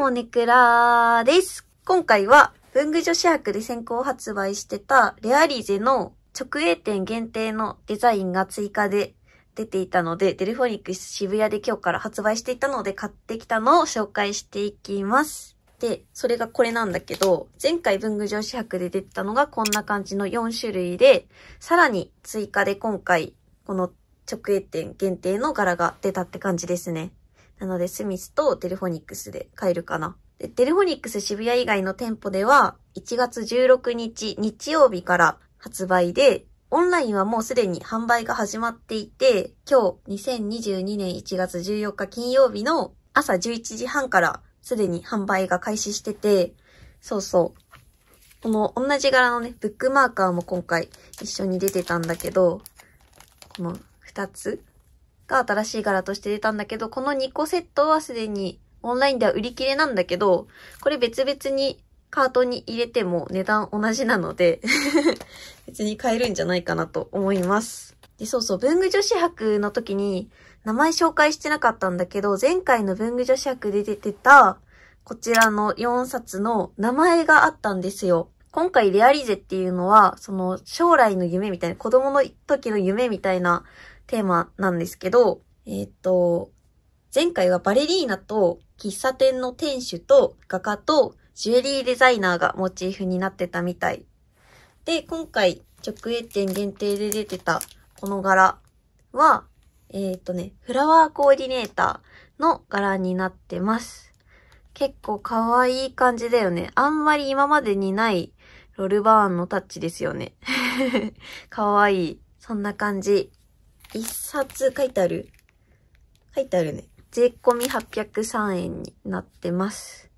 もネクラです。今回は文具女子博で先行発売してたレアリゼの直営店限定のデザインが追加で出ていたので、デルフォニック渋谷で今日から発売していたので買ってきたのを紹介していきます。で、それがこれなんだけど、前回文具女子博で出てたのがこんな感じの4種類で、さらに追加で今回この直営店限定の柄が出たって感じですね。なので、スミスとテレフォニックスで買えるかな。で、テレフォニックス渋谷以外の店舗では、1月16日日曜日から発売で、オンラインはもうすでに販売が始まっていて、今日2022年1月14日金曜日の朝11時半からすでに販売が開始してて、そうそう。この同じ柄のね、ブックマーカーも今回一緒に出てたんだけど、この2つが新しい柄として出たんだけど、この2個セットはすでにオンラインでは売り切れなんだけど、これ別々にカートに入れても値段同じなので 別に買えるんじゃないかなと思います。で、そうそう、文具女子博の時に名前紹介してなかったんだけど、前回の文具女子博で出てた、こちらの4冊の名前があったんですよ。今回レアリゼっていうのは、その将来の夢みたいな、子供の時の夢みたいなテーマなんですけど、えっ、ー、と、前回はバレリーナと喫茶店の店主と画家とジュエリーデザイナーがモチーフになってたみたい。で、今回直営店限定で出てたこの柄は、えっ、ー、とね、フラワーコーディネーターの柄になってます。結構可愛い感じだよね。あんまり今までにないロルバーンのタッチですよね。かわいい。そんな感じ。一冊書いてある書いてあるね。税込み803円になってます。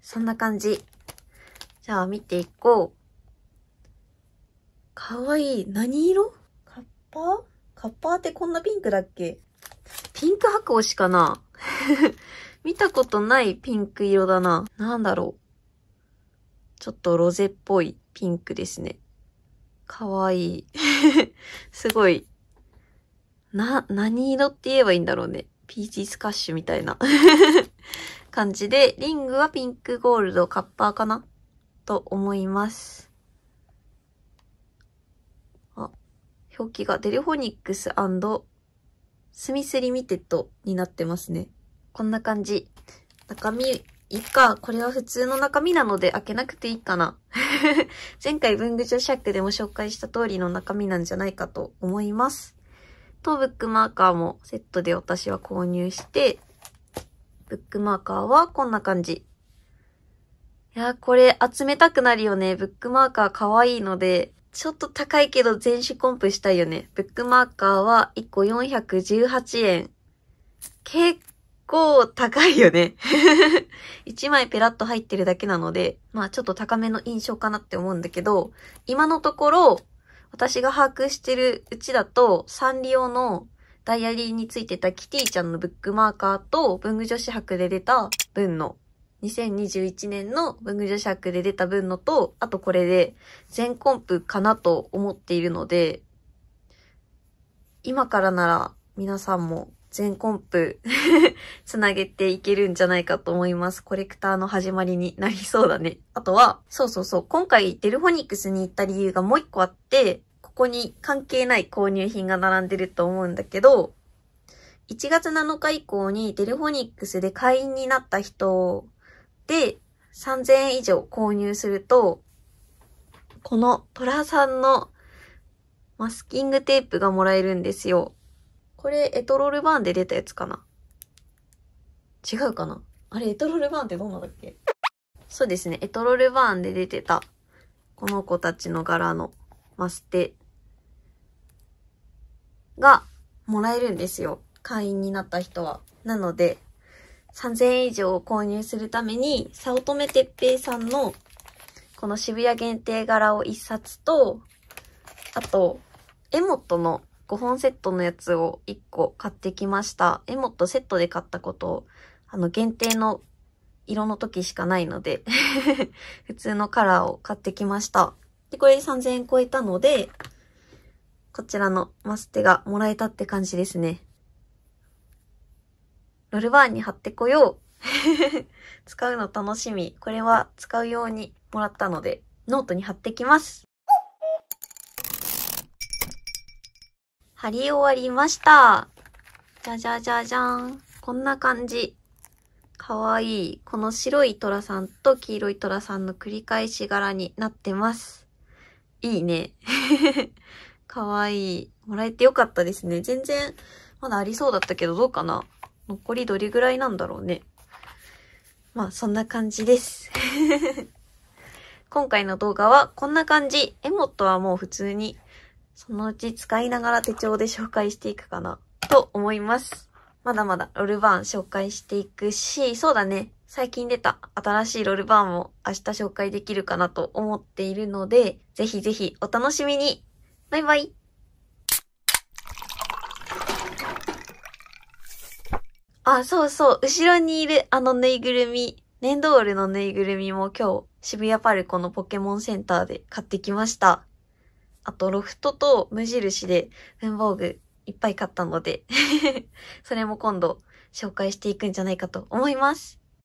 そんな感じ。じゃあ見ていこう。かわいい。何色カッパーカッパーってこんなピンクだっけピンク白押しかな 見たことないピンク色だな。なんだろう。ちょっとロゼっぽいピンクですね。かわいい。すごい。な、何色って言えばいいんだろうね。ピーチスカッシュみたいな 感じで、リングはピンクゴールドカッパーかなと思います。あ、表記がデルフォニックススミスリミテッドになってますね。こんな感じ。中身いっか。これは普通の中身なので開けなくていいかな。前回文具女子クでも紹介した通りの中身なんじゃないかと思います。と、ブックマーカーもセットで私は購入して、ブックマーカーはこんな感じ。いや、これ集めたくなるよね。ブックマーカー可愛いので、ちょっと高いけど全種コンプしたいよね。ブックマーカーは1個418円。結構高いよね1 枚ペラッと入ってるだけなので、まあちょっと高めの印象かなって思うんだけど、今のところ、私が把握してるうちだと、サンリオのダイアリーについてたキティちゃんのブックマーカーと、文具女子博で出た文の、2021年の文具女子博で出た文のと、あとこれで全コンプかなと思っているので、今からなら皆さんも全コンプ つなげていけるんじゃないかと思います。コレクターの始まりになりそうだね。あとは、そうそうそう、今回デルフォニックスに行った理由がもう一個あって、ここに関係ない購入品が並んでると思うんだけど、1月7日以降にデルフォニックスで会員になった人で3000円以上購入すると、このトラさんのマスキングテープがもらえるんですよ。これ、エトロルバーンで出たやつかな違うかなあれ、エトロルバーンってどんなだっけそうですね、エトロルバーンで出てた、この子たちの柄のマステがもらえるんですよ。会員になった人は。なので、3000円以上を購入するために、早乙女哲平さんの、この渋谷限定柄を1冊と、あと、エモットの5本セットのやつを1個買ってきました。エモットセットで買ったことあの、限定の色の時しかないので 普通のカラーを買ってきました。で、これ3000円超えたので、こちらのマステがもらえたって感じですね。ロルバーンに貼ってこよう。使うの楽しみ。これは使うようにもらったので、ノートに貼ってきます。貼り終わりました。じゃじゃじゃじゃん。こんな感じ。かわいい。この白い虎さんと黄色い虎さんの繰り返し柄になってます。いいね。かわいい。もらえてよかったですね。全然、まだありそうだったけど、どうかな。残りどれぐらいなんだろうね。まあ、そんな感じです。今回の動画はこんな感じ。エモットはもう普通にそのうち使いながら手帳で紹介していくかな、と思います。まだまだロールバーン紹介していくし、そうだね。最近出た新しいロールバーンも明日紹介できるかなと思っているので、ぜひぜひお楽しみにバイバイあ、そうそう。後ろにいるあのぬいぐるみ。粘土ールのぬいぐるみも今日渋谷パルコのポケモンセンターで買ってきました。あとロフトと無印で文房具いっぱい買ったので それも今度紹介していくんじゃないかと思います。